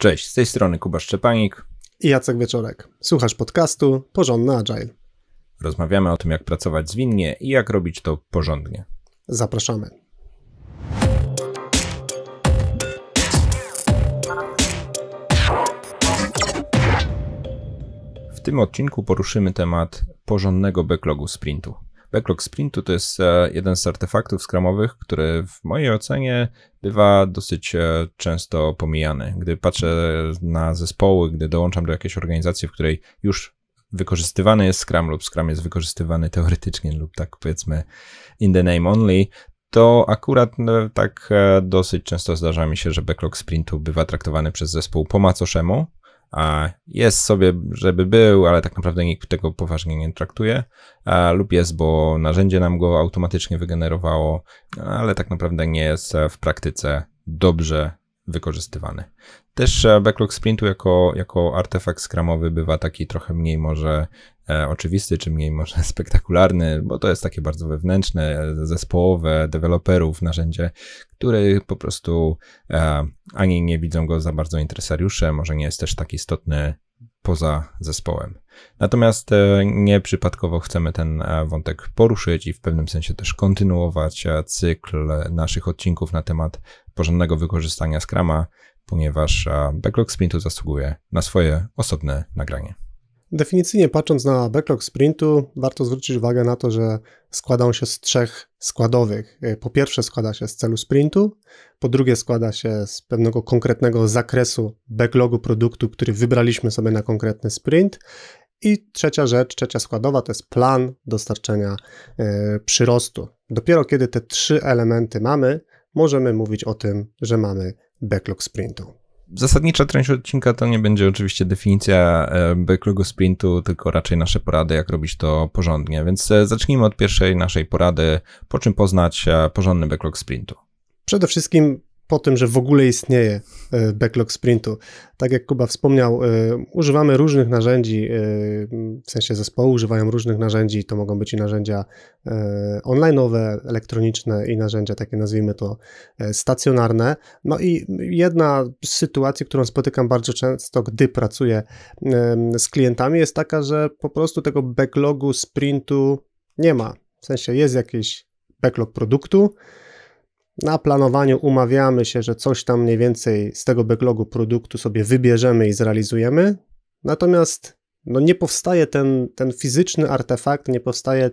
Cześć, z tej strony Kuba Szczepanik i Jacek Wieczorek. Słuchasz podcastu Porządny Agile. Rozmawiamy o tym, jak pracować zwinnie i jak robić to porządnie. Zapraszamy. W tym odcinku poruszymy temat porządnego backlogu sprintu. Backlog Sprintu to jest e, jeden z artefaktów skramowych, który w mojej ocenie bywa dosyć e, często pomijany. Gdy patrzę na zespoły, gdy dołączam do jakiejś organizacji, w której już wykorzystywany jest Scrum lub Scrum jest wykorzystywany teoretycznie lub tak powiedzmy in the name only, to akurat e, tak dosyć często zdarza mi się, że backlog sprintu bywa traktowany przez zespół po macoszemu, jest sobie, żeby był, ale tak naprawdę nikt tego poważnie nie traktuje, lub jest, bo narzędzie nam go automatycznie wygenerowało, ale tak naprawdę nie jest w praktyce dobrze wykorzystywany. Też e, backlog sprintu jako, jako artefakt skramowy bywa taki trochę mniej może e, oczywisty, czy mniej może spektakularny, bo to jest takie bardzo wewnętrzne, e, zespołowe, deweloperów narzędzie, które po prostu ani nie widzą go za bardzo interesariusze, może nie jest też tak istotny poza zespołem. Natomiast e, nieprzypadkowo chcemy ten e, wątek poruszyć i w pewnym sensie też kontynuować e, cykl naszych odcinków na temat porządnego wykorzystania Scrama, ponieważ backlog sprintu zasługuje na swoje osobne nagranie. Definicyjnie patrząc na backlog sprintu, warto zwrócić uwagę na to, że składa on się z trzech składowych. Y, po pierwsze składa się z celu sprintu, po drugie składa się z pewnego konkretnego zakresu backlogu produktu, który wybraliśmy sobie na konkretny sprint i trzecia rzecz, trzecia składowa to jest plan dostarczenia y, przyrostu. Dopiero kiedy te trzy elementy mamy, możemy mówić o tym, że mamy backlog sprintu. Zasadnicza część odcinka to nie będzie oczywiście definicja e, backlogu sprintu, tylko raczej nasze porady, jak robić to porządnie. Więc e, zacznijmy od pierwszej naszej porady, po czym poznać e, porządny backlog sprintu. Przede wszystkim po tym, że w ogóle istnieje e, backlog sprintu. Tak jak Kuba wspomniał, e, używamy różnych narzędzi, e, w sensie zespołu używają różnych narzędzi, to mogą być i narzędzia online'owe, elektroniczne i narzędzia takie nazwijmy to stacjonarne. No i jedna z sytuacji, którą spotykam bardzo często, gdy pracuję z klientami jest taka, że po prostu tego backlogu sprintu nie ma. W sensie jest jakiś backlog produktu, na planowaniu umawiamy się, że coś tam mniej więcej z tego backlogu produktu sobie wybierzemy i zrealizujemy. Natomiast no nie powstaje ten, ten fizyczny artefakt, nie powstaje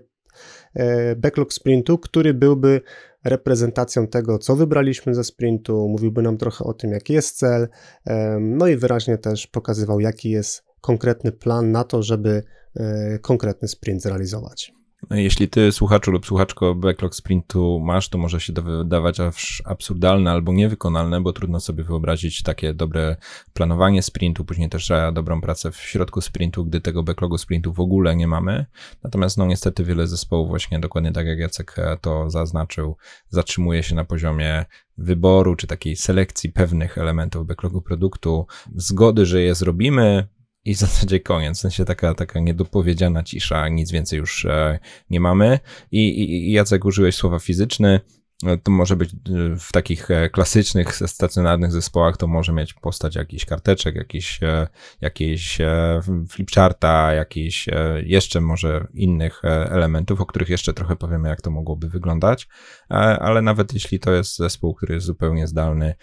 e, backlog sprintu, który byłby reprezentacją tego, co wybraliśmy ze sprintu, mówiłby nam trochę o tym, jaki jest cel, e, no i wyraźnie też pokazywał, jaki jest konkretny plan na to, żeby e, konkretny sprint zrealizować. No jeśli ty, słuchaczu lub słuchaczko, backlog sprintu masz, to może się to wydawać aż absurdalne albo niewykonalne, bo trudno sobie wyobrazić takie dobre planowanie sprintu, później też dobrą pracę w środku sprintu, gdy tego backlogu sprintu w ogóle nie mamy. Natomiast no niestety wiele zespołów właśnie dokładnie tak jak Jacek e, to zaznaczył, zatrzymuje się na poziomie wyboru czy takiej selekcji pewnych elementów backlogu produktu, zgody, że je zrobimy, i w zasadzie koniec. W sensie taka, taka niedopowiedziana cisza, nic więcej już e, nie mamy. I, i Jacek użyłeś słowa fizyczny. E, to może być e, w takich e, klasycznych, stacjonarnych zespołach, to może mieć postać jakiś karteczek, jakiś jakieś flipcharta, jakiś jeszcze może innych elementów, o których jeszcze trochę powiemy, jak to mogłoby wyglądać, ale nawet jeśli to jest zespół, który jest zupełnie zdalny,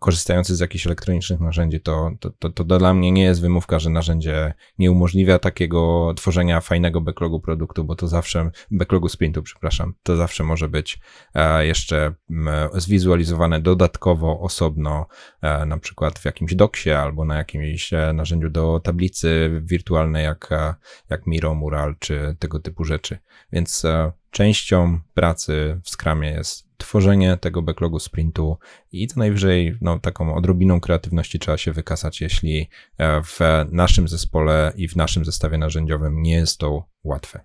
korzystający z jakichś elektronicznych narzędzi, to, to, to, to dla mnie nie jest wymówka, że narzędzie nie umożliwia takiego tworzenia fajnego backlogu produktu, bo to zawsze, backlogu sprintu, przepraszam, to zawsze może być jeszcze mm, zwizualizowane dodatkowo osobno, e, na przykład w jakimś doksie albo na jakimś e, narzędziu do tablicy wirtualnej, jak, e, jak Miro, Mural czy tego typu rzeczy. Więc częścią pracy w Scrumie jest tworzenie tego backlogu sprintu i co najwyżej no, taką odrobiną kreatywności trzeba się wykazać, jeśli w naszym zespole i w naszym zestawie narzędziowym nie jest to łatwe.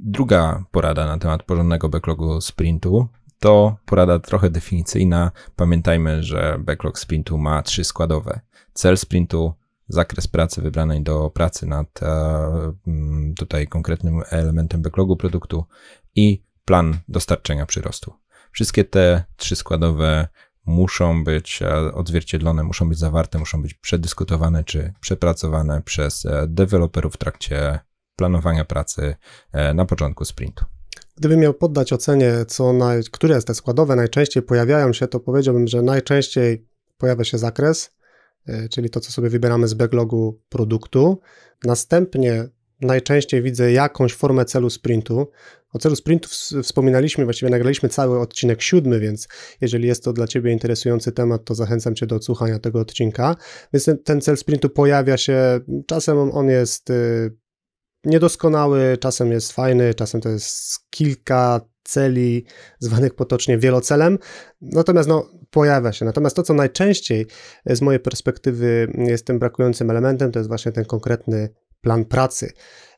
Druga porada na temat porządnego backlogu sprintu to porada trochę definicyjna. Pamiętajmy, że backlog sprintu ma trzy składowe. Cel sprintu, zakres pracy wybranej do pracy nad e, mm, tutaj konkretnym elementem backlogu produktu i plan dostarczenia przyrostu. Wszystkie te trzy składowe muszą być e, odzwierciedlone, muszą być zawarte, muszą być przedyskutowane czy przepracowane przez e, deweloperów w trakcie planowania pracy na początku sprintu. Gdybym miał poddać ocenie, co naj, które te składowe najczęściej pojawiają się, to powiedziałbym, że najczęściej pojawia się zakres, y, czyli to, co sobie wybieramy z backlogu produktu. Następnie najczęściej widzę jakąś formę celu sprintu. O celu sprintu wspominaliśmy, właściwie nagraliśmy cały odcinek siódmy, więc jeżeli jest to dla Ciebie interesujący temat, to zachęcam Cię do odsłuchania tego odcinka. Więc ten cel sprintu pojawia się, czasem on jest y, niedoskonały, czasem jest fajny, czasem to jest kilka celi zwanych potocznie wielocelem. Natomiast no, pojawia się. Natomiast to, co najczęściej e, z mojej perspektywy jest tym brakującym elementem, to jest właśnie ten konkretny plan pracy,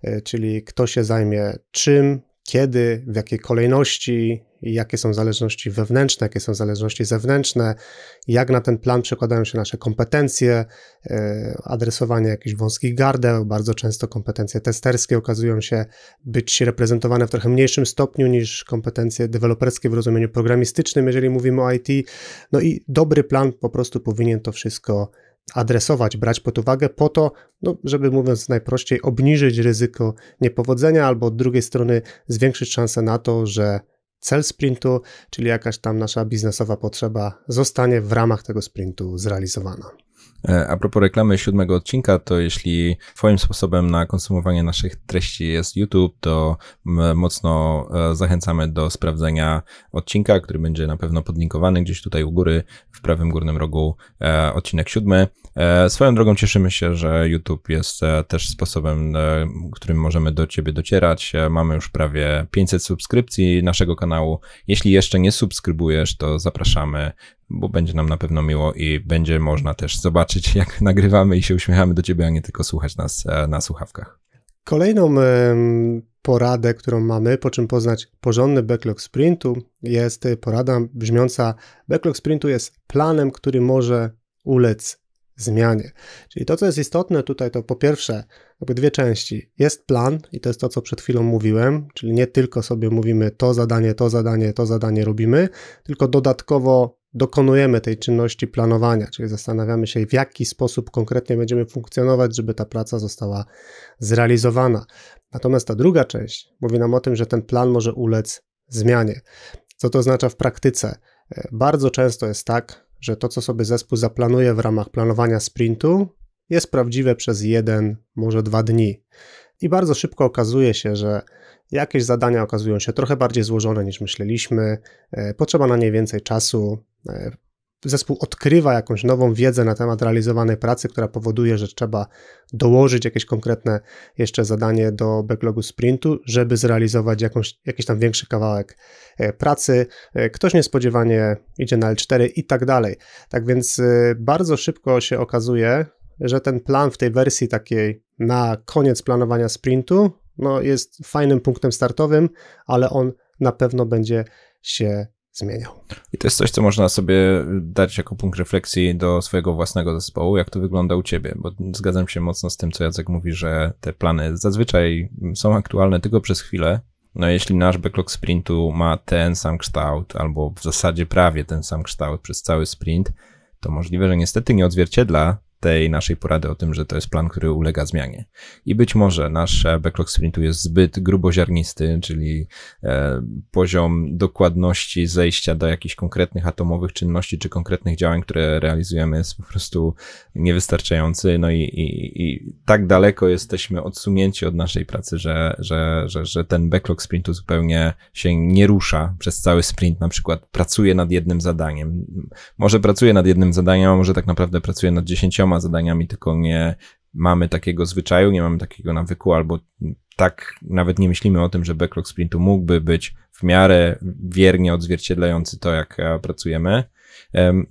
e, czyli kto się zajmie czym, kiedy, w jakiej kolejności, jakie są zależności wewnętrzne, jakie są zależności zewnętrzne, jak na ten plan przekładają się nasze kompetencje, e, adresowanie jakichś wąskich gardeł, bardzo często kompetencje testerskie okazują się być reprezentowane w trochę mniejszym stopniu niż kompetencje deweloperskie w rozumieniu programistycznym, jeżeli mówimy o IT. No i dobry plan po prostu powinien to wszystko adresować, brać pod uwagę po to, no, żeby mówiąc najprościej, obniżyć ryzyko niepowodzenia albo od drugiej strony zwiększyć szanse na to, że cel sprintu, czyli jakaś tam nasza biznesowa potrzeba zostanie w ramach tego sprintu zrealizowana. E, a propos reklamy siódmego odcinka, to jeśli Twoim sposobem na konsumowanie naszych treści jest YouTube, to mocno e, zachęcamy do sprawdzenia odcinka, który będzie na pewno podlinkowany gdzieś tutaj u góry w prawym górnym rogu, e, odcinek siódmy. E, swoją drogą cieszymy się, że YouTube jest e, też sposobem, e, którym możemy do Ciebie docierać. Mamy już prawie 500 subskrypcji naszego kanału. Jeśli jeszcze nie subskrybujesz, to zapraszamy, bo będzie nam na pewno miło i będzie można też zobaczyć, jak nagrywamy i się uśmiechamy do Ciebie, a nie tylko słuchać nas na słuchawkach. Kolejną poradę, którą mamy, po czym poznać porządny backlog sprintu, jest porada brzmiąca: Backlog sprintu jest planem, który może ulec zmianie. Czyli to, co jest istotne tutaj, to po pierwsze, jakby dwie części. Jest plan, i to jest to, co przed chwilą mówiłem, czyli nie tylko sobie mówimy to zadanie, to zadanie, to zadanie robimy, tylko dodatkowo dokonujemy tej czynności planowania, czyli zastanawiamy się, w jaki sposób konkretnie będziemy funkcjonować, żeby ta praca została zrealizowana. Natomiast ta druga część mówi nam o tym, że ten plan może ulec zmianie. Co to oznacza w praktyce? E, bardzo często jest tak, że to, co sobie zespół zaplanuje w ramach planowania sprintu, jest prawdziwe przez jeden, może dwa dni. I bardzo szybko okazuje się, że jakieś zadania okazują się trochę bardziej złożone niż myśleliśmy, e, potrzeba na nie więcej czasu, e, zespół odkrywa jakąś nową wiedzę na temat realizowanej pracy, która powoduje, że trzeba dołożyć jakieś konkretne jeszcze zadanie do backlogu sprintu, żeby zrealizować jakąś, jakiś tam większy kawałek e, pracy. E, ktoś niespodziewanie idzie na L4 i tak dalej. Tak więc e, bardzo szybko się okazuje, że ten plan w tej wersji takiej na koniec planowania sprintu no, jest fajnym punktem startowym, ale on na pewno będzie się zmieniał. I to jest coś, co można sobie dać jako punkt refleksji do swojego własnego zespołu, jak to wygląda u ciebie, bo zgadzam się mocno z tym, co Jacek mówi, że te plany zazwyczaj są aktualne tylko przez chwilę, no jeśli nasz backlog sprintu ma ten sam kształt, albo w zasadzie prawie ten sam kształt przez cały sprint, to możliwe, że niestety nie odzwierciedla tej naszej porady o tym, że to jest plan, który ulega zmianie. I być może nasz e, backlog sprintu jest zbyt gruboziarnisty, czyli e, poziom dokładności zejścia do jakichś konkretnych atomowych czynności czy konkretnych działań, które realizujemy jest po prostu niewystarczający. No i, i, i tak daleko jesteśmy odsunięci od naszej pracy, że, że, że, że ten backlog sprintu zupełnie się nie rusza przez cały sprint. Na przykład pracuje nad jednym zadaniem. Może pracuje nad jednym zadaniem, a może tak naprawdę pracuje nad dziesięcioma wieloma zadaniami, tylko nie mamy takiego zwyczaju, nie mamy takiego nawyku, albo tak nawet nie myślimy o tym, że backlog sprintu mógłby być w miarę wiernie odzwierciedlający to, jak e, pracujemy.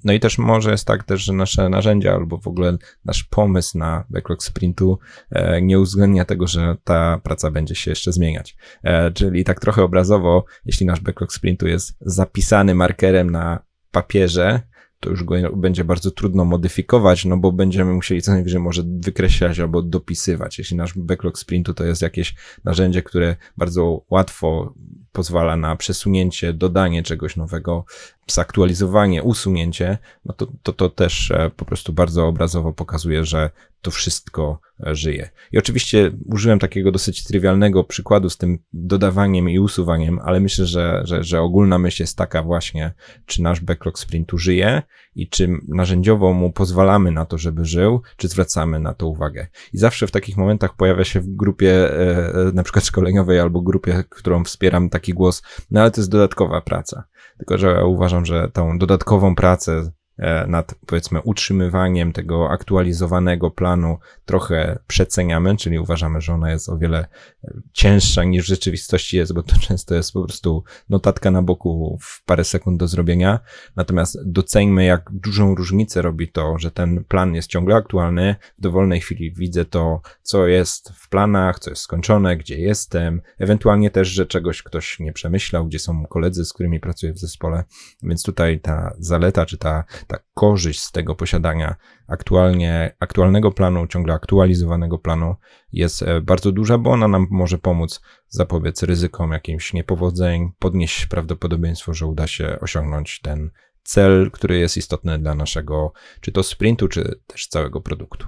No i też może jest tak też, że nasze narzędzia albo w ogóle nasz pomysł na backlog sprintu e, nie uwzględnia tego, że ta praca będzie się jeszcze zmieniać. E, czyli tak trochę obrazowo, jeśli nasz backlog sprintu jest zapisany markerem na papierze, to już go będzie bardzo trudno modyfikować, no bo będziemy musieli co najwyżej może wykreślać albo dopisywać. Jeśli nasz backlog sprintu to jest jakieś narzędzie, które bardzo łatwo pozwala na przesunięcie, dodanie czegoś nowego, zaktualizowanie, usunięcie, no to, to, to też e, po prostu bardzo obrazowo pokazuje, że to wszystko e, żyje. I oczywiście użyłem takiego dosyć trywialnego przykładu z tym dodawaniem i usuwaniem, ale myślę, że, że, że ogólna myśl jest taka właśnie, czy nasz backlog sprintu żyje i czy narzędziowo mu pozwalamy na to, żeby żył, czy zwracamy na to uwagę. I zawsze w takich momentach pojawia się w grupie e, na przykład szkoleniowej albo grupie, którą wspieram, taki taki głos, no ale to jest dodatkowa praca. Tylko, że ja uważam, że tą dodatkową pracę E, nad powiedzmy utrzymywaniem tego aktualizowanego planu trochę przeceniamy, czyli uważamy, że ona jest o wiele e, cięższa niż w rzeczywistości jest, bo to często jest po prostu notatka na boku w parę sekund do zrobienia. Natomiast doceńmy, jak dużą różnicę robi to, że ten plan jest ciągle aktualny. W dowolnej chwili widzę to, co jest w planach, co jest skończone, gdzie jestem, ewentualnie też, że czegoś ktoś nie przemyślał, gdzie są koledzy, z którymi pracuję w zespole. Więc tutaj ta zaleta, czy ta ta korzyść z tego posiadania aktualnie, aktualnego planu, ciągle aktualizowanego planu jest e, bardzo duża, bo ona nam może pomóc zapobiec ryzykom, jakimś niepowodzeń, podnieść prawdopodobieństwo, że uda się osiągnąć ten cel, który jest istotny dla naszego, czy to sprintu, czy też całego produktu.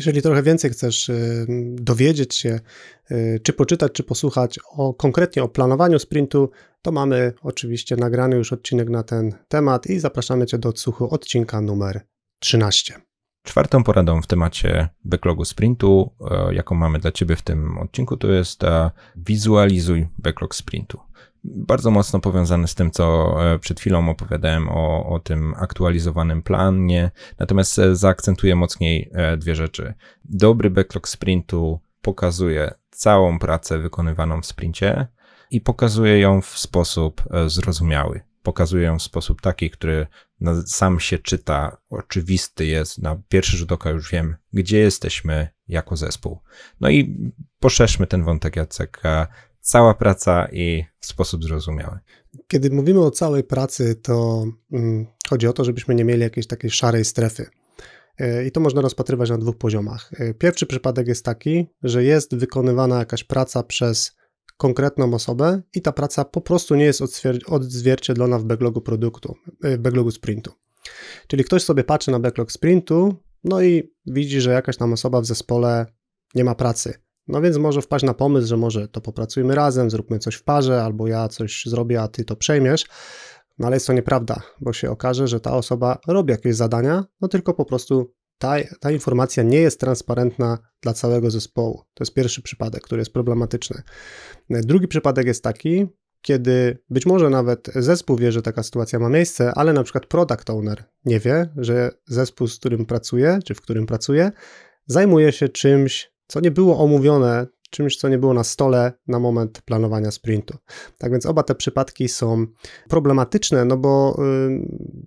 Jeżeli trochę więcej chcesz y, dowiedzieć się, y, czy poczytać, czy posłuchać o, konkretnie o planowaniu sprintu, to mamy oczywiście nagrany już odcinek na ten temat i zapraszamy Cię do odsłuchu odcinka numer 13. Czwartą poradą w temacie backlogu sprintu, e, jaką mamy dla Ciebie w tym odcinku, to jest e, wizualizuj backlog sprintu bardzo mocno powiązany z tym, co e, przed chwilą opowiadałem o, o tym aktualizowanym planie. Natomiast e, zaakcentuję mocniej e, dwie rzeczy. Dobry backlog sprintu pokazuje całą pracę wykonywaną w sprincie i pokazuje ją w sposób zrozumiały. Pokazuje ją w sposób taki, który sam się czyta, oczywisty jest, na pierwszy rzut oka już wiem, gdzie jesteśmy jako zespół. No i poszerzmy ten wątek Jacek cała praca i w sposób zrozumiały. Kiedy mówimy o całej pracy, to mm, chodzi o to, żebyśmy nie mieli jakiejś takiej szarej strefy. E, I to można rozpatrywać na dwóch poziomach. E, pierwszy przypadek jest taki, że jest wykonywana jakaś praca przez konkretną osobę i ta praca po prostu nie jest odzwierciedlona w backlogu produktu, e, w backlogu sprintu. Czyli ktoś sobie patrzy na backlog sprintu, no i widzi, że jakaś tam osoba w zespole nie ma pracy. No więc może wpaść na pomysł, że może to popracujmy razem, zróbmy coś w parze, albo ja coś zrobię, a ty to przejmiesz. No ale jest to nieprawda, bo się okaże, że ta osoba robi jakieś zadania, no tylko po prostu ta, ta informacja nie jest transparentna dla całego zespołu. To jest pierwszy przypadek, który jest problematyczny. Drugi przypadek jest taki, kiedy być może nawet zespół wie, że taka sytuacja ma miejsce, ale na przykład product owner nie wie, że zespół, z którym pracuje, czy w którym pracuje, zajmuje się czymś, co nie było omówione, czymś, co nie było na stole na moment planowania sprintu. Tak więc oba te przypadki są problematyczne, no bo y,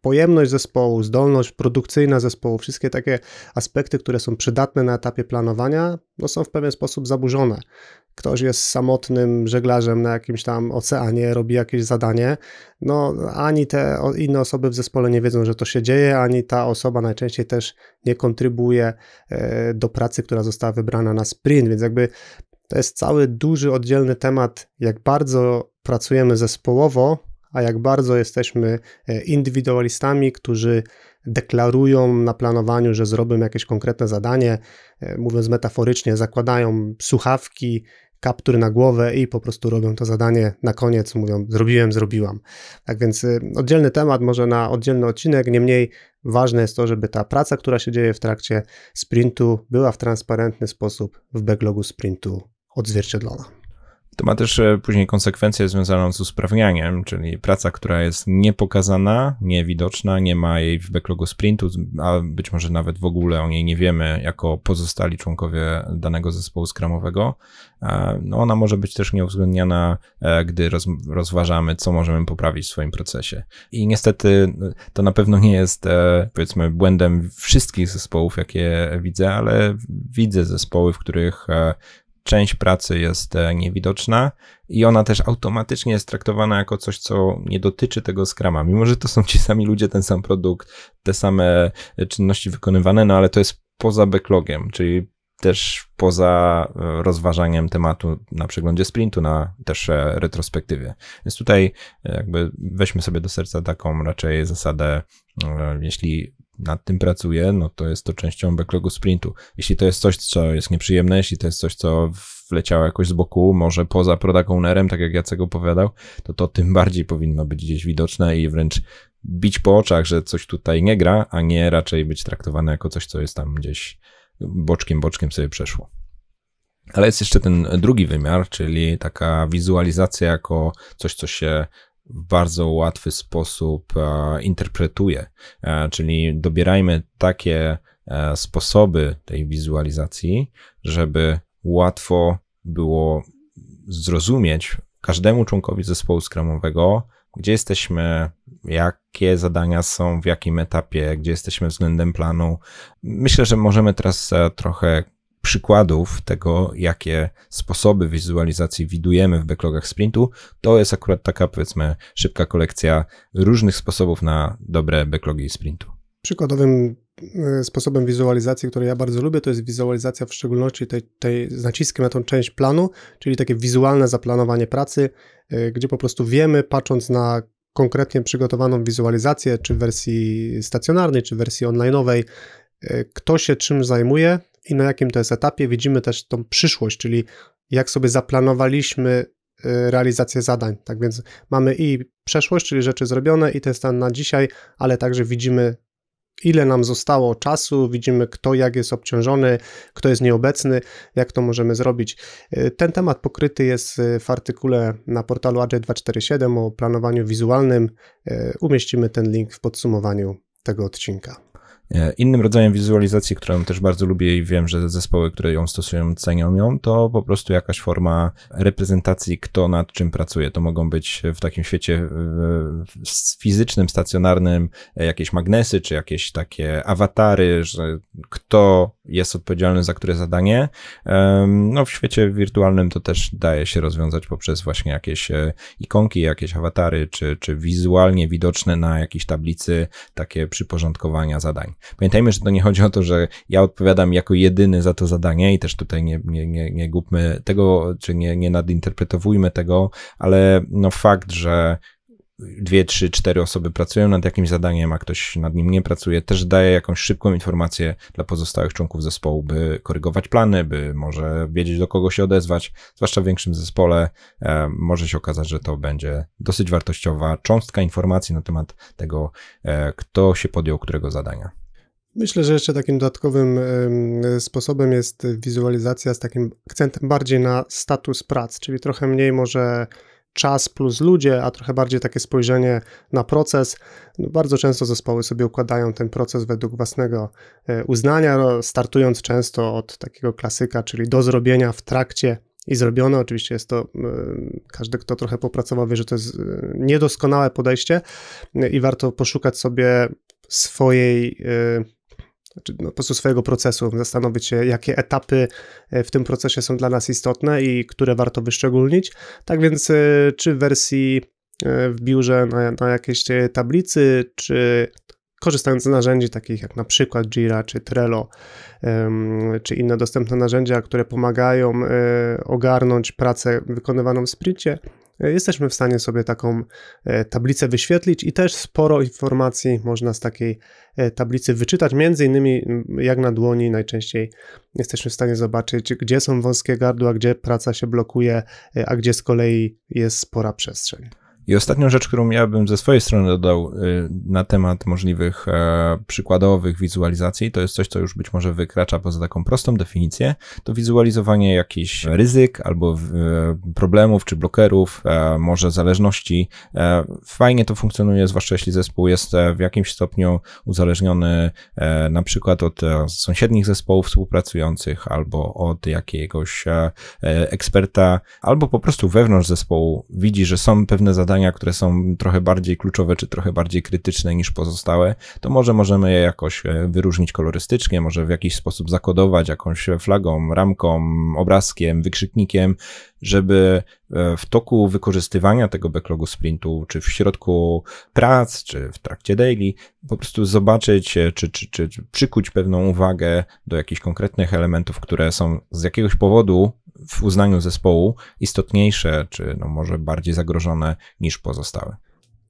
pojemność zespołu, zdolność produkcyjna zespołu, wszystkie takie aspekty, które są przydatne na etapie planowania, no są w pewien sposób zaburzone ktoś jest samotnym żeglarzem na jakimś tam oceanie, robi jakieś zadanie, no ani te inne osoby w zespole nie wiedzą, że to się dzieje, ani ta osoba najczęściej też nie kontrybuje e, do pracy, która została wybrana na sprint, więc jakby to jest cały duży, oddzielny temat, jak bardzo pracujemy zespołowo, a jak bardzo jesteśmy e, indywidualistami, którzy deklarują na planowaniu, że zrobią jakieś konkretne zadanie, e, mówiąc metaforycznie, zakładają słuchawki kaptur na głowę i po prostu robią to zadanie na koniec, mówią zrobiłem, zrobiłam. Tak więc y, oddzielny temat, może na oddzielny odcinek, niemniej ważne jest to, żeby ta praca, która się dzieje w trakcie sprintu, była w transparentny sposób w backlogu sprintu odzwierciedlona. To ma też e, później konsekwencje związaną z usprawnianiem, czyli praca, która jest niepokazana, niewidoczna, nie ma jej w backlogu sprintu, a być może nawet w ogóle o niej nie wiemy jako pozostali członkowie danego zespołu skramowego. E, no ona może być też nieuwzględniana, e, gdy roz, rozważamy, co możemy poprawić w swoim procesie. I niestety to na pewno nie jest, powiedzmy, błędem wszystkich zespołów, jakie widzę, ale widzę zespoły, w których część pracy jest e, niewidoczna i ona też automatycznie jest traktowana jako coś, co nie dotyczy tego skrama. Mimo, że to są ci sami ludzie, ten sam produkt, te same e, czynności wykonywane, no ale to jest poza backlogiem, czyli też poza e, rozważaniem tematu na przeglądzie sprintu, na też retrospektywie. Więc tutaj jakby weźmy sobie do serca taką raczej zasadę, jeśli nad tym pracuje, no to jest to częścią backlogu sprintu. Jeśli to jest coś, co jest nieprzyjemne, jeśli to jest coś, co wleciało jakoś z boku, może poza product ownerem, tak jak Jacek opowiadał, to to tym bardziej powinno być gdzieś widoczne i wręcz bić po oczach, że coś tutaj nie gra, a nie raczej być traktowane jako coś, co jest tam gdzieś boczkiem, boczkiem sobie przeszło. Ale jest jeszcze ten drugi wymiar, czyli taka wizualizacja jako coś, co się w bardzo łatwy sposób e, interpretuje, e, czyli dobierajmy takie e, sposoby tej wizualizacji, żeby łatwo było zrozumieć każdemu członkowi zespołu skramowego, gdzie jesteśmy, jakie zadania są, w jakim etapie, gdzie jesteśmy względem planu. Myślę, że możemy teraz trochę przykładów tego, jakie sposoby wizualizacji widujemy w backlogach sprintu, to jest akurat taka, powiedzmy, szybka kolekcja różnych sposobów na dobre backlogi sprintu. Przykładowym e, sposobem wizualizacji, który ja bardzo lubię, to jest wizualizacja w szczególności tej, tej z naciskiem na tą część planu, czyli takie wizualne zaplanowanie pracy, e, gdzie po prostu wiemy, patrząc na konkretnie przygotowaną wizualizację, czy w wersji stacjonarnej, czy w wersji onlineowej, e, kto się czym zajmuje, i na jakim to jest etapie. Widzimy też tą przyszłość, czyli jak sobie zaplanowaliśmy y, realizację zadań. Tak więc mamy i przeszłość, czyli rzeczy zrobione, i ten stan na dzisiaj, ale także widzimy, ile nam zostało czasu, widzimy, kto jak jest obciążony, kto jest nieobecny, jak to możemy zrobić. Y, ten temat pokryty jest w artykule na portalu Agile 247 o planowaniu wizualnym. Y, umieścimy ten link w podsumowaniu tego odcinka. E, innym rodzajem wizualizacji, którą też bardzo lubię i wiem, że zespoły, które ją stosują, cenią ją, to po prostu jakaś forma reprezentacji, kto nad czym pracuje. To mogą być w takim świecie e, fizycznym, stacjonarnym e, jakieś magnesy, czy jakieś takie awatary, że kto jest odpowiedzialny za które zadanie. No, w świecie wirtualnym to też daje się rozwiązać poprzez właśnie jakieś ikonki, jakieś awatary, czy, czy wizualnie widoczne na jakiejś tablicy takie przyporządkowania zadań. Pamiętajmy, że to nie chodzi o to, że ja odpowiadam jako jedyny za to zadanie i też tutaj nie, nie, nie, nie głupmy tego, czy nie, nie nadinterpretowujmy tego, ale no fakt, że dwie, trzy, cztery osoby pracują nad jakimś zadaniem, a ktoś nad nim nie pracuje, też daje jakąś szybką informację dla pozostałych członków zespołu, by korygować plany, by może wiedzieć do kogo się odezwać. Zwłaszcza w większym zespole e, może się okazać, że to będzie dosyć wartościowa cząstka informacji na temat tego, e, kto się podjął którego zadania. Myślę, że jeszcze takim dodatkowym sposobem jest wizualizacja z takim akcentem bardziej na status prac, czyli trochę mniej może czas plus ludzie, a trochę bardziej takie spojrzenie na proces. No bardzo często zespoły sobie układają ten proces według własnego e, uznania, startując często od takiego klasyka, czyli do zrobienia w trakcie i zrobione. Oczywiście jest to, każdy, kto trochę popracował, wie, że to jest e, niedoskonałe podejście e, i warto poszukać sobie swojej znaczy, no, po prostu swojego procesu, zastanowić się, jakie etapy e, w tym procesie są dla nas istotne i które warto wyszczególnić. Tak więc, e, czy w wersji e, w biurze na, na jakiejś tablicy, czy korzystając z narzędzi takich jak na przykład Jira czy Trello, czy inne dostępne narzędzia, które pomagają ogarnąć pracę wykonywaną w sprincie, jesteśmy w stanie sobie taką e, tablicę wyświetlić i też sporo informacji można z takiej e, tablicy wyczytać. Między innymi, mm, jak na dłoni, najczęściej jesteśmy w stanie zobaczyć, gdzie są wąskie gardła, gdzie praca się blokuje, e, a gdzie z kolei jest spora przestrzeń. I ostatnią rzecz, którą ja bym ze swojej strony dodał y, na temat możliwych e, przykładowych wizualizacji, to jest coś, co już być może wykracza poza taką prostą definicję, to wizualizowanie jakichś ryzyk albo e, problemów czy blokerów, e, może zależności. Fajnie to funkcjonuje, zwłaszcza jeśli zespół jest w jakimś stopniu uzależniony na przykład od sąsiednich zespołów współpracujących albo od jakiegoś eksperta, albo po prostu wewnątrz zespołu widzi, że są pewne zadania, zdania, które są trochę bardziej kluczowe, czy trochę bardziej krytyczne niż pozostałe, to może możemy je jakoś e, wyróżnić kolorystycznie, może w jakiś sposób zakodować jakąś flagą, ramką, obrazkiem, wykrzyknikiem, żeby e, w toku wykorzystywania tego backlogu sprintu, czy w środku prac, czy w trakcie daily, po prostu zobaczyć, e, czy, czy, czy, przykuć pewną uwagę do jakichś konkretnych elementów, które są z jakiegoś powodu w uznaniu zespołu istotniejsze, czy no może bardziej zagrożone niż pozostałe.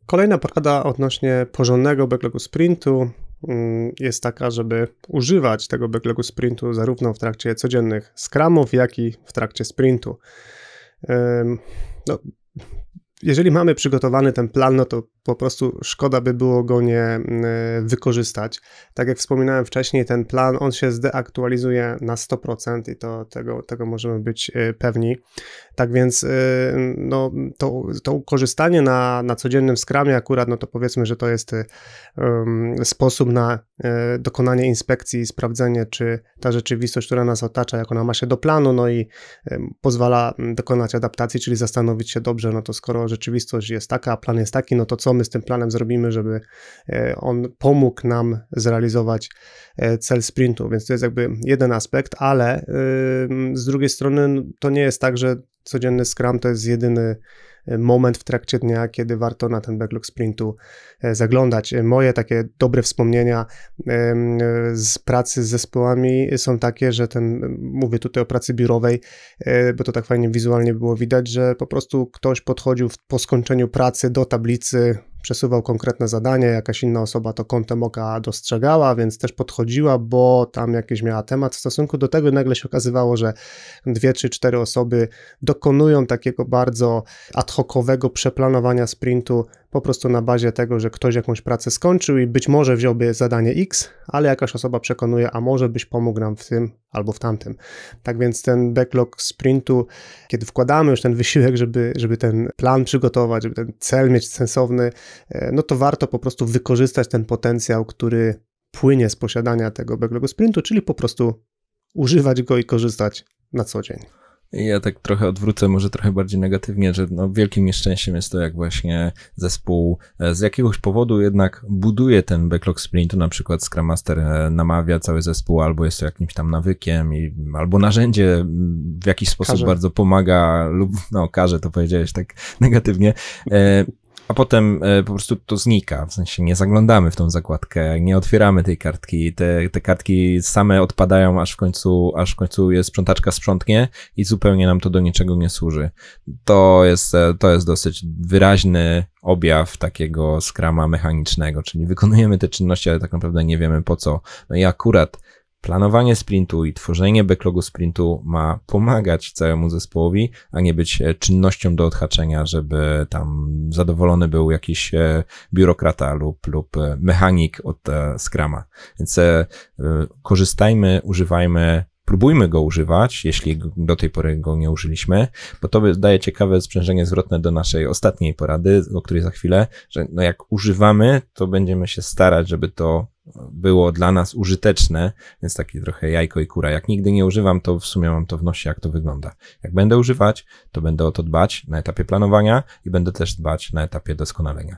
Kolejna porada odnośnie porządnego backlogu sprintu mm, jest taka, żeby używać tego backlogu sprintu zarówno w trakcie codziennych skramów, jak i w trakcie sprintu. No, jeżeli mamy przygotowany ten plan, no to po prostu szkoda by było go nie e, wykorzystać. Tak jak wspominałem wcześniej, ten plan on się zdeaktualizuje na 100% i to tego, tego możemy być e, pewni. Tak więc e, no, to, to korzystanie na, na codziennym skramie akurat, no to powiedzmy, że to jest um, sposób na E, dokonanie inspekcji i sprawdzenie, czy ta rzeczywistość, która nas otacza, jak ona ma się do planu, no i pozwala mm, dokonać adaptacji, czyli zastanowić się dobrze, no to skoro rzeczywistość jest taka, a plan jest taki, no to co my z tym planem zrobimy, żeby e, on pomógł nam zrealizować e, cel sprintu, więc to jest jakby jeden aspekt, ale z drugiej strony no, to nie jest tak, że codzienny Scrum to jest jedyny moment w trakcie dnia, kiedy warto na ten backlog sprintu e, zaglądać. E, moje takie dobre wspomnienia e, z pracy z zespołami są takie, że ten, mówię tutaj o pracy biurowej, bo to tak fajnie wizualnie było widać, że po prostu ktoś podchodził po skończeniu pracy do tablicy przesuwał konkretne zadanie, jakaś inna osoba to kątem oka dostrzegała, więc też podchodziła, bo tam jakiś miała temat w stosunku do tego. Nagle się okazywało, że dwie trzy cztery osoby dokonują takiego bardzo ad hocowego przeplanowania sprintu po prostu na bazie tego, że ktoś jakąś pracę skończył i być może wziąłby zadanie X, ale jakaś osoba przekonuje, a może byś pomógł nam w tym albo w tamtym. Tak więc ten backlog sprintu, kiedy wkładamy już ten wysiłek, żeby, żeby ten plan przygotować, żeby ten cel mieć sensowny, e, no to warto po prostu wykorzystać ten potencjał, który płynie z posiadania tego backlogu sprintu, czyli po prostu używać go i korzystać na co dzień. Ja tak trochę odwrócę, może trochę bardziej negatywnie, że no wielkim nieszczęściem jest to, jak właśnie zespół e, z jakiegoś powodu jednak buduje ten backlog sprintu, na przykład Scrum Master e, namawia cały zespół, albo jest to jakimś tam nawykiem, i, albo narzędzie w jakiś sposób każe. bardzo pomaga lub, no, każe, to powiedziałeś tak negatywnie, e, a potem e, po prostu to znika. W sensie nie zaglądamy w tą zakładkę, nie otwieramy tej kartki. Te, te kartki same odpadają, aż w końcu, aż w końcu jest sprzątaczka sprzątnie i zupełnie nam to do niczego nie służy. To jest, e, to jest dosyć wyraźny objaw takiego skrama mechanicznego, czyli wykonujemy te czynności, ale tak naprawdę nie wiemy po co. No i akurat planowanie sprintu i tworzenie backlogu sprintu ma pomagać całemu zespołowi, a nie być e, czynnością do odhaczenia, żeby tam zadowolony był jakiś e, biurokrata lub, lub e, mechanik od Scrama. Więc korzystajmy, używajmy próbujmy go używać, jeśli do tej pory go nie użyliśmy, bo to daje ciekawe sprzężenie zwrotne do naszej ostatniej porady, o której za chwilę, że no jak używamy, to będziemy się starać, żeby to było dla nas użyteczne, więc takie trochę jajko i kura. Jak nigdy nie używam, to w sumie mam to w nosie, jak to wygląda. Jak będę używać, to będę o to dbać na etapie planowania i będę też dbać na etapie doskonalenia.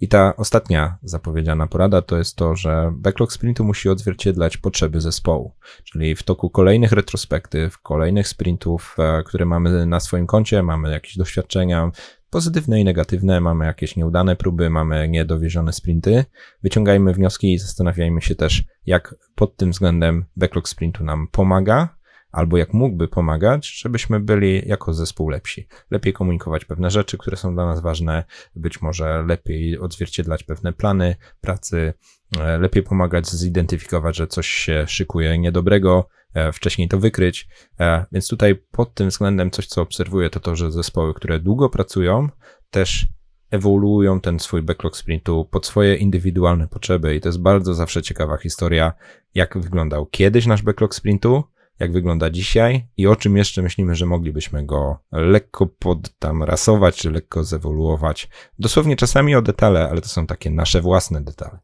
I ta ostatnia zapowiedziana porada to jest to, że backlog sprintu musi odzwierciedlać potrzeby zespołu, czyli w toku kolejnych retrospektyw, kolejnych sprintów, e, które mamy na swoim koncie, mamy jakieś doświadczenia, pozytywne i negatywne, mamy jakieś nieudane próby, mamy niedowierzone sprinty. Wyciągajmy wnioski i zastanawiajmy się też, jak pod tym względem backlog sprintu nam pomaga, albo jak mógłby pomagać, żebyśmy byli jako zespół lepsi. Lepiej komunikować pewne rzeczy, które są dla nas ważne, być może lepiej odzwierciedlać pewne plany pracy, e, lepiej pomagać zidentyfikować, że coś się szykuje niedobrego, e, wcześniej to wykryć. E, więc tutaj pod tym względem coś, co obserwuję, to to, że zespoły, które długo pracują, też ewoluują ten swój backlog sprintu pod swoje indywidualne potrzeby i to jest bardzo zawsze ciekawa historia, jak wyglądał kiedyś nasz backlog sprintu, jak wygląda dzisiaj i o czym jeszcze myślimy, że moglibyśmy go lekko podtamrasować czy lekko zewoluować. Dosłownie czasami o detale, ale to są takie nasze własne detale.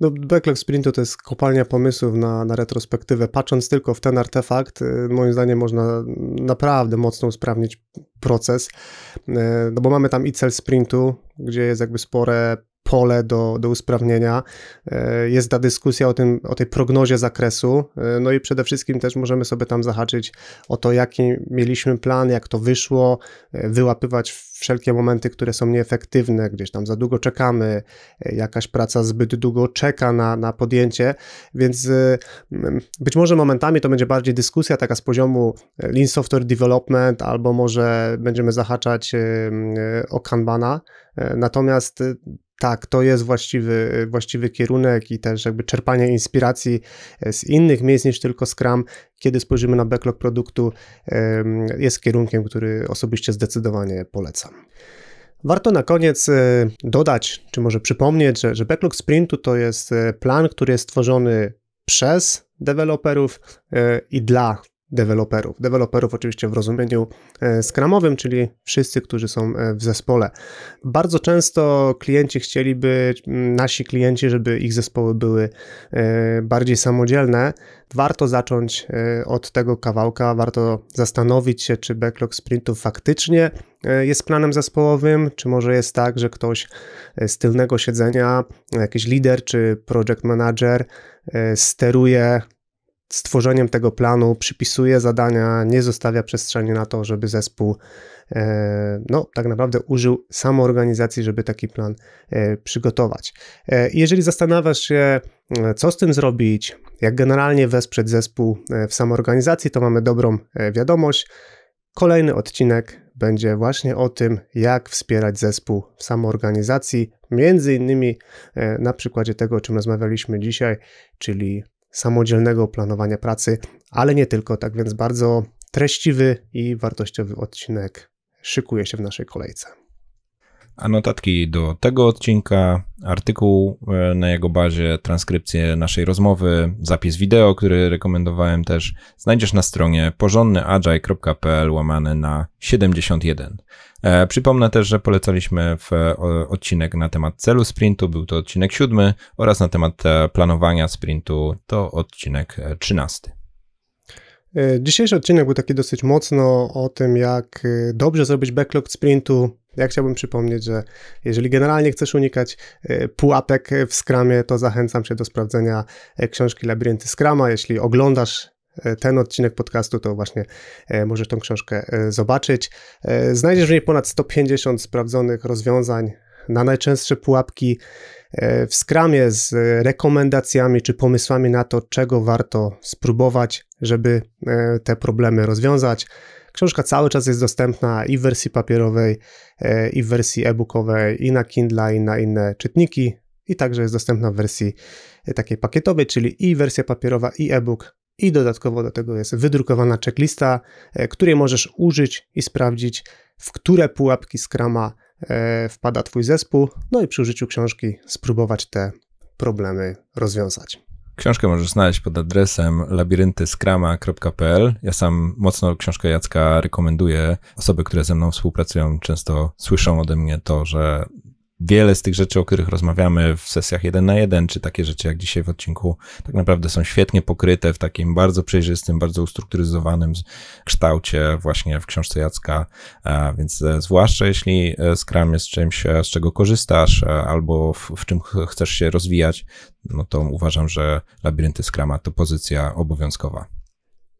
No, Backlog Sprintu to jest kopalnia pomysłów na, na retrospektywę. Patrząc tylko w ten artefakt, y, moim zdaniem można naprawdę mocno usprawnić proces, y, no bo mamy tam i cel sprintu, gdzie jest jakby spore pole do, do usprawnienia. E, jest ta dyskusja o, tym, o tej prognozie zakresu, e, no i przede wszystkim też możemy sobie tam zahaczyć o to, jaki mieliśmy plan, jak to wyszło, e, wyłapywać wszelkie momenty, które są nieefektywne, gdzieś tam za długo czekamy, jakaś praca zbyt długo czeka na, na podjęcie, więc być może momentami to będzie bardziej dyskusja taka z poziomu Lean Software Development, albo może będziemy zahaczać o Kanbana, natomiast tak, to jest właściwy, właściwy kierunek i też jakby czerpanie inspiracji e, z innych miejsc niż tylko Scrum, kiedy spojrzymy na backlog produktu, jest kierunkiem, który osobiście zdecydowanie polecam. Warto na koniec e, dodać, czy może przypomnieć, że, że backlog sprintu to jest e, plan, który jest tworzony przez deweloperów i dla deweloperów. Deweloperów oczywiście w rozumieniu e, skramowym, czyli wszyscy, którzy są e, w zespole. Bardzo często klienci chcieliby, nasi klienci, żeby ich zespoły były e, bardziej samodzielne. Warto zacząć od tego kawałka, warto zastanowić się, czy backlog sprintów faktycznie jest planem zespołowym, czy może jest tak, że ktoś z tylnego siedzenia, jakiś lider czy project manager steruje stworzeniem tego planu przypisuje zadania, nie zostawia przestrzeni na to, żeby zespół e, no, tak naprawdę użył samoorganizacji, żeby taki plan e, przygotować. E, jeżeli zastanawiasz się, co z tym zrobić, jak generalnie wesprzeć zespół w samoorganizacji, to mamy dobrą wiadomość. Kolejny odcinek będzie właśnie o tym, jak wspierać zespół w samoorganizacji, między innymi na przykładzie tego, o czym rozmawialiśmy dzisiaj, czyli samodzielnego planowania pracy, ale nie tylko. Tak więc bardzo treściwy i wartościowy odcinek szykuje się w naszej kolejce a notatki do tego odcinka, artykuł e, na jego bazie, transkrypcję naszej rozmowy, zapis wideo, który rekomendowałem też, znajdziesz na stronie porządnyagile.pl łamane na 71. E, przypomnę też, że polecaliśmy w e, odcinek na temat celu sprintu, był to odcinek 7 oraz na temat planowania sprintu, to odcinek 13. E, dzisiejszy odcinek był taki dosyć mocno o tym, jak e, dobrze zrobić backlog sprintu. Ja chciałbym przypomnieć, że jeżeli generalnie chcesz unikać e, pułapek w skramie, to zachęcam cię do sprawdzenia książki Labirynty Skrama. Jeśli oglądasz ten odcinek podcastu, to właśnie możesz tą książkę zobaczyć. Znajdziesz w niej ponad 150 sprawdzonych rozwiązań na najczęstsze pułapki E, w skramie z rekomendacjami czy pomysłami na to, czego warto spróbować, żeby e, te problemy rozwiązać. Książka cały czas jest dostępna i w wersji papierowej, e, i w wersji e-bookowej, i na Kindle, i na inne czytniki, i także jest dostępna w wersji takiej pakietowej, czyli i wersja papierowa, i e-book, i dodatkowo do tego jest wydrukowana checklista, której możesz użyć i sprawdzić, w które pułapki skrama E, wpada Twój zespół, no i przy użyciu książki spróbować te problemy rozwiązać. Książkę możesz znaleźć pod adresem labiryntyskrama.pl. Ja sam mocno książkę Jacka rekomenduję. Osoby, które ze mną współpracują, często słyszą ode mnie to, że wiele z tych rzeczy, o których rozmawiamy w sesjach jeden na jeden, czy takie rzeczy jak dzisiaj w odcinku, tak naprawdę są świetnie pokryte w takim bardzo przejrzystym, bardzo ustrukturyzowanym kształcie właśnie w książce Jacka, e, więc e, zwłaszcza jeśli e, Scrum jest czymś, z czego korzystasz albo w, w czym chcesz się rozwijać, no to uważam, że labirynty Scruma to pozycja obowiązkowa.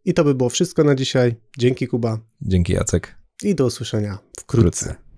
I to by było wszystko na dzisiaj. Dzięki Kuba. Dzięki Jacek. I do usłyszenia wkrótce. wkrótce.